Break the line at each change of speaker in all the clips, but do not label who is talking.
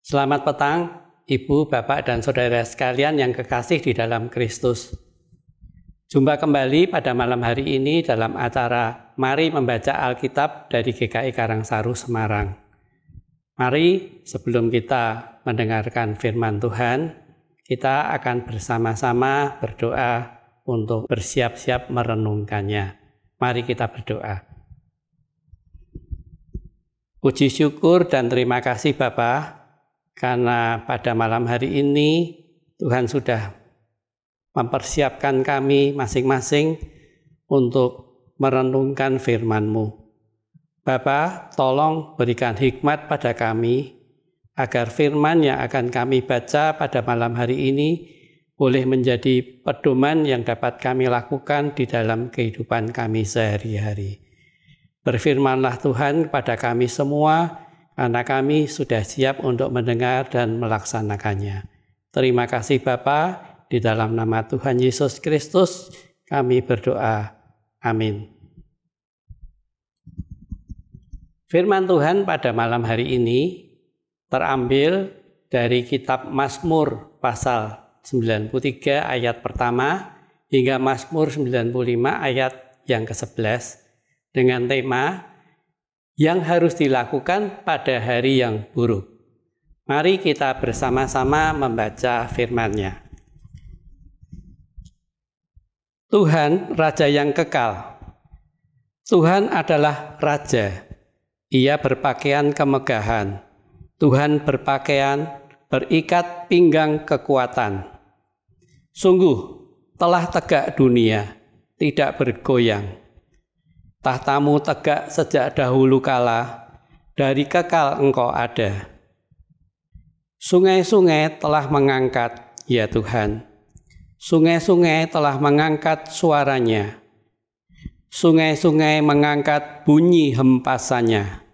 Selamat petang, Ibu, Bapak, dan Saudara sekalian yang kekasih di dalam Kristus. Jumpa kembali pada malam hari ini dalam acara Mari Membaca Alkitab dari GKI Karangsaru Semarang. Mari sebelum kita mendengarkan firman Tuhan, kita akan bersama-sama berdoa untuk bersiap-siap merenungkannya. Mari kita berdoa. Puji syukur dan terima kasih Bapak karena pada malam hari ini Tuhan sudah mempersiapkan kami masing-masing untuk merenungkan firman-Mu. Bapa, tolong berikan hikmat pada kami agar firman yang akan kami baca pada malam hari ini boleh menjadi pedoman yang dapat kami lakukan di dalam kehidupan kami sehari-hari. Berfirmanlah Tuhan kepada kami semua, karena kami sudah siap untuk mendengar dan melaksanakannya. Terima kasih Bapak, di dalam nama Tuhan Yesus Kristus kami berdoa. Amin. Firman Tuhan pada malam hari ini terambil dari kitab Mazmur pasal 93 ayat pertama hingga Mazmur 95 ayat yang ke-11 dengan tema yang harus dilakukan pada hari yang buruk. Mari kita bersama-sama membaca firman-Nya. Tuhan Raja yang kekal. Tuhan adalah Raja. Ia berpakaian kemegahan. Tuhan berpakaian berikat pinggang kekuatan. Sungguh telah tegak dunia, tidak bergoyang. Tahtamu tegak sejak dahulu kala, dari kekal engkau ada. Sungai-sungai telah mengangkat, ya Tuhan. Sungai-sungai telah mengangkat suaranya. Sungai-sungai mengangkat bunyi hempasannya.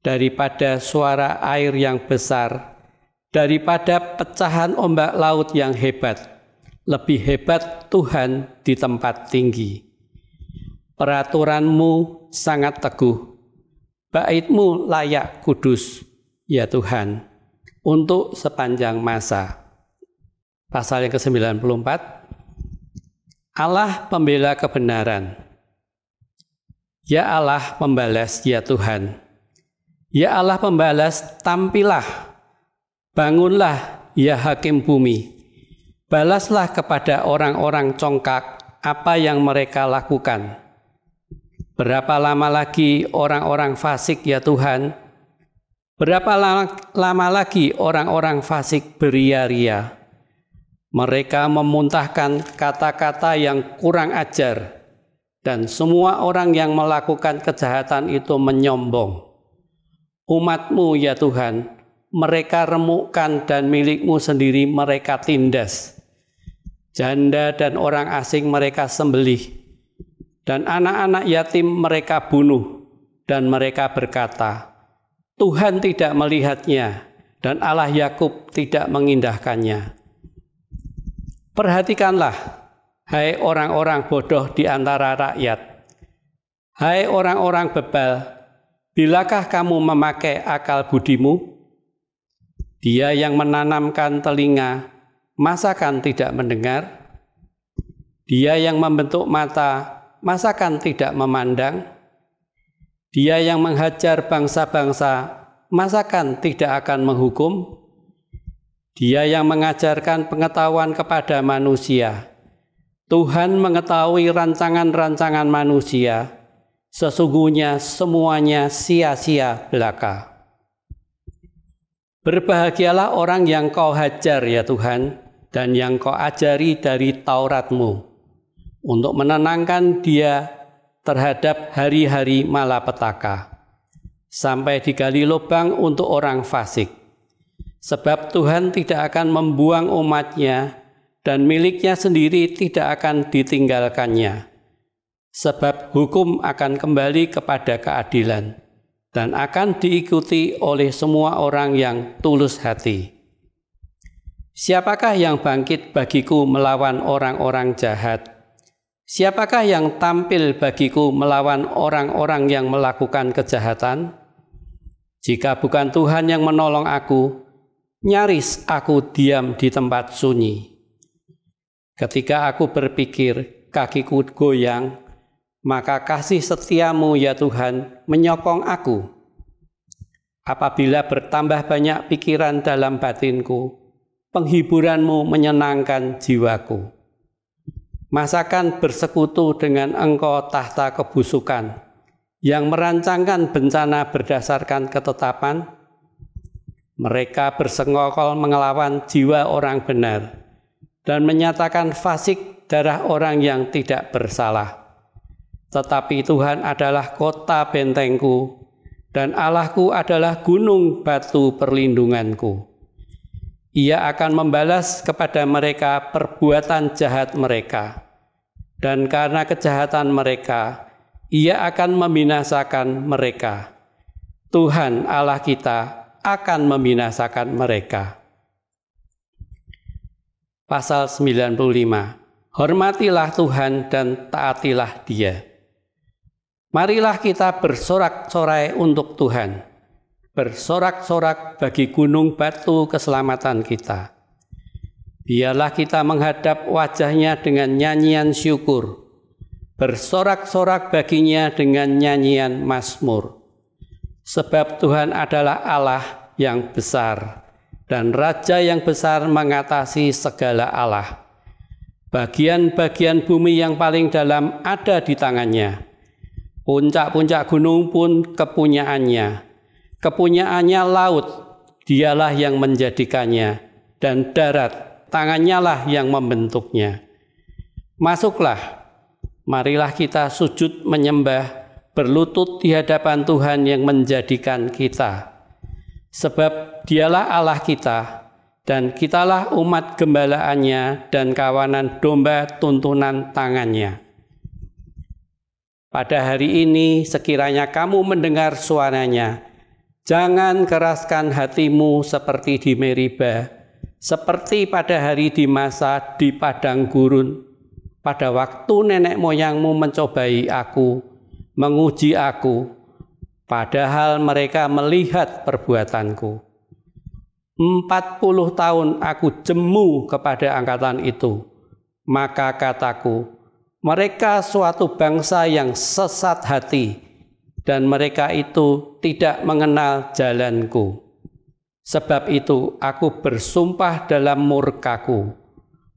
Daripada suara air yang besar, daripada pecahan ombak laut yang hebat, lebih hebat Tuhan di tempat tinggi. Peraturanmu sangat teguh, baitmu layak kudus, ya Tuhan, untuk sepanjang masa pasal yang ke-94 Allah pembela kebenaran Ya Allah pembalas ya Tuhan Ya Allah pembalas tampilah bangunlah ya hakim bumi balaslah kepada orang-orang congkak apa yang mereka lakukan Berapa lama lagi orang-orang fasik ya Tuhan? Berapa lama lagi orang-orang fasik beria-ria? Mereka memuntahkan kata-kata yang kurang ajar, dan semua orang yang melakukan kejahatan itu menyombong. Umatmu, ya Tuhan, mereka remukkan dan milikmu sendiri mereka tindas. Janda dan orang asing mereka sembelih, dan anak-anak yatim mereka bunuh, dan mereka berkata, Tuhan tidak melihatnya, dan Allah Yakub tidak mengindahkannya. Perhatikanlah, hai orang-orang bodoh di antara rakyat, hai orang-orang bebal, bilakah kamu memakai akal budimu? Dia yang menanamkan telinga, masakan tidak mendengar? Dia yang membentuk mata, masakan tidak memandang? Dia yang menghajar bangsa-bangsa, masakan tidak akan menghukum? Dia yang mengajarkan pengetahuan kepada manusia. Tuhan mengetahui rancangan-rancangan manusia. Sesungguhnya semuanya sia-sia belaka. Berbahagialah orang yang kau hajar ya Tuhan, dan yang kau ajari dari Taurat-Mu untuk menenangkan dia terhadap hari-hari malapetaka, sampai digali lubang untuk orang fasik Sebab Tuhan tidak akan membuang umatnya dan miliknya sendiri tidak akan ditinggalkannya. Sebab hukum akan kembali kepada keadilan dan akan diikuti oleh semua orang yang tulus hati. Siapakah yang bangkit bagiku melawan orang-orang jahat? Siapakah yang tampil bagiku melawan orang-orang yang melakukan kejahatan? Jika bukan Tuhan yang menolong aku, Nyaris aku diam di tempat sunyi. Ketika aku berpikir kakiku goyang, maka kasih setiamu ya Tuhan menyokong aku. Apabila bertambah banyak pikiran dalam batinku, penghiburanmu menyenangkan jiwaku. Masakan bersekutu dengan engkau tahta kebusukan, yang merancangkan bencana berdasarkan ketetapan, mereka bersengokol mengelawan jiwa orang benar dan menyatakan fasik darah orang yang tidak bersalah. Tetapi Tuhan adalah kota bentengku dan Allahku adalah gunung batu perlindunganku. Ia akan membalas kepada mereka perbuatan jahat mereka. Dan karena kejahatan mereka, ia akan membinasakan mereka. Tuhan Allah kita akan membinasakan mereka. Pasal 95 Hormatilah Tuhan dan taatilah dia. Marilah kita bersorak-sorai untuk Tuhan. Bersorak-sorak bagi gunung batu keselamatan kita. Biarlah kita menghadap wajahnya dengan nyanyian syukur bersorak-sorak baginya dengan nyanyian masmur. Sebab Tuhan adalah Allah yang besar dan Raja yang besar mengatasi segala Allah. Bagian-bagian bumi yang paling dalam ada di tangannya. Puncak-puncak gunung pun kepunyaannya. Kepunyaannya laut, dialah yang menjadikannya. Dan darat, tangannya lah yang membentuknya. Masuklah, marilah kita sujud menyembah berlutut di hadapan Tuhan yang menjadikan kita. Sebab dialah Allah kita, dan kitalah umat gembalaannya dan kawanan domba tuntunan tangannya. Pada hari ini sekiranya kamu mendengar suaranya, jangan keraskan hatimu seperti di Meriba, seperti pada hari di masa di padang gurun, pada waktu nenek moyangmu mencobai aku, menguji aku, padahal mereka melihat perbuatanku. Empat puluh tahun aku jemu kepada angkatan itu. Maka kataku, mereka suatu bangsa yang sesat hati, dan mereka itu tidak mengenal jalanku. Sebab itu aku bersumpah dalam murkaku,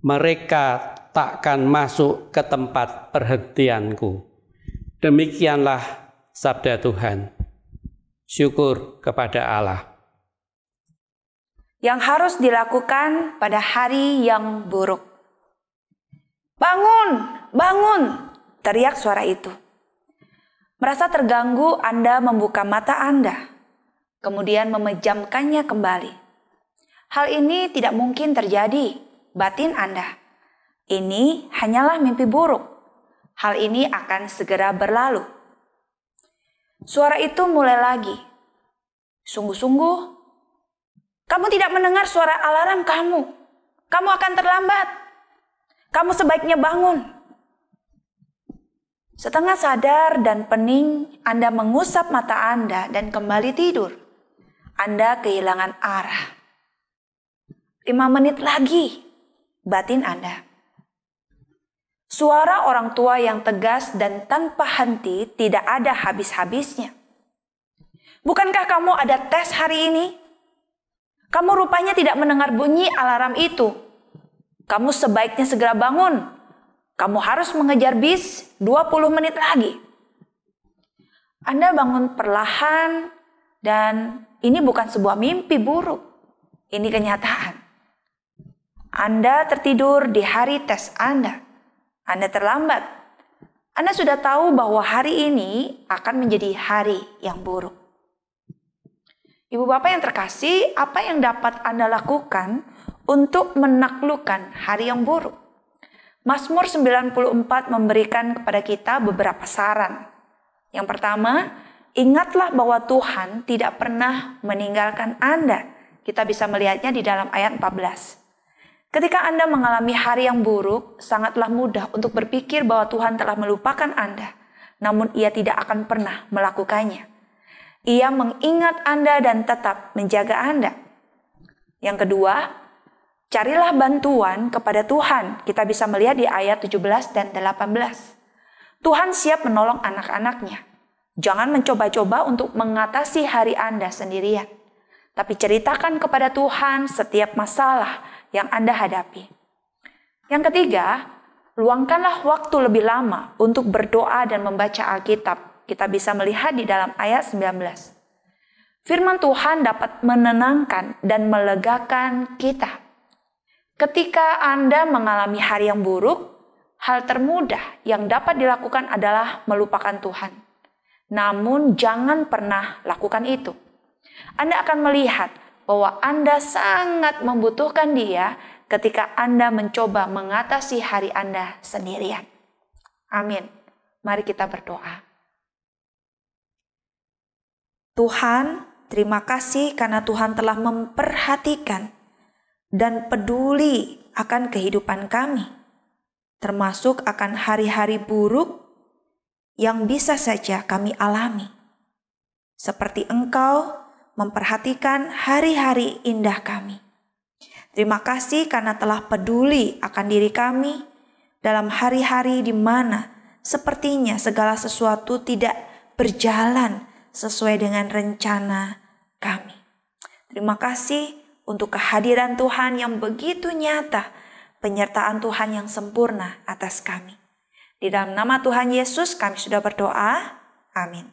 mereka takkan masuk ke tempat perhentianku. Demikianlah sabda Tuhan. Syukur kepada Allah.
Yang harus dilakukan pada hari yang buruk. Bangun, bangun, teriak suara itu. Merasa terganggu, Anda membuka mata Anda, kemudian memejamkannya kembali. Hal ini tidak mungkin terjadi, batin Anda. Ini hanyalah mimpi buruk. Hal ini akan segera berlalu. Suara itu mulai lagi. Sungguh-sungguh, kamu tidak mendengar suara alarm kamu. Kamu akan terlambat. Kamu sebaiknya bangun. Setengah sadar dan pening, Anda mengusap mata Anda dan kembali tidur. Anda kehilangan arah. Lima menit lagi, batin Anda. Suara orang tua yang tegas dan tanpa henti tidak ada habis-habisnya. Bukankah kamu ada tes hari ini? Kamu rupanya tidak mendengar bunyi alarm itu. Kamu sebaiknya segera bangun. Kamu harus mengejar bis 20 menit lagi. Anda bangun perlahan dan ini bukan sebuah mimpi buruk. Ini kenyataan. Anda tertidur di hari tes Anda. Anda terlambat. Anda sudah tahu bahwa hari ini akan menjadi hari yang buruk. Ibu bapak yang terkasih, apa yang dapat Anda lakukan untuk menaklukkan hari yang buruk? Mazmur 94 memberikan kepada kita beberapa saran. Yang pertama, ingatlah bahwa Tuhan tidak pernah meninggalkan Anda. Kita bisa melihatnya di dalam ayat 14. Ketika Anda mengalami hari yang buruk, sangatlah mudah untuk berpikir bahwa Tuhan telah melupakan Anda, namun Ia tidak akan pernah melakukannya. Ia mengingat Anda dan tetap menjaga Anda. Yang kedua, carilah bantuan kepada Tuhan. Kita bisa melihat di ayat 17 dan 18. Tuhan siap menolong anak-anaknya. Jangan mencoba-coba untuk mengatasi hari Anda sendirian. Tapi ceritakan kepada Tuhan setiap masalah yang Anda hadapi. Yang ketiga, luangkanlah waktu lebih lama untuk berdoa dan membaca Alkitab. Kita bisa melihat di dalam ayat 19. Firman Tuhan dapat menenangkan dan melegakan kita. Ketika Anda mengalami hari yang buruk, hal termudah yang dapat dilakukan adalah melupakan Tuhan. Namun, jangan pernah lakukan itu. Anda akan melihat bahwa Anda sangat membutuhkan Dia ketika Anda mencoba mengatasi hari Anda sendirian. Amin. Mari kita berdoa. Tuhan, terima kasih karena Tuhan telah memperhatikan dan peduli akan kehidupan kami, termasuk akan hari-hari buruk yang bisa saja kami alami. Seperti Engkau memperhatikan hari-hari indah kami. Terima kasih karena telah peduli akan diri kami dalam hari-hari di mana sepertinya segala sesuatu tidak berjalan sesuai dengan rencana kami. Terima kasih untuk kehadiran Tuhan yang begitu nyata, penyertaan Tuhan yang sempurna atas kami. Di dalam nama Tuhan Yesus kami sudah berdoa. Amin.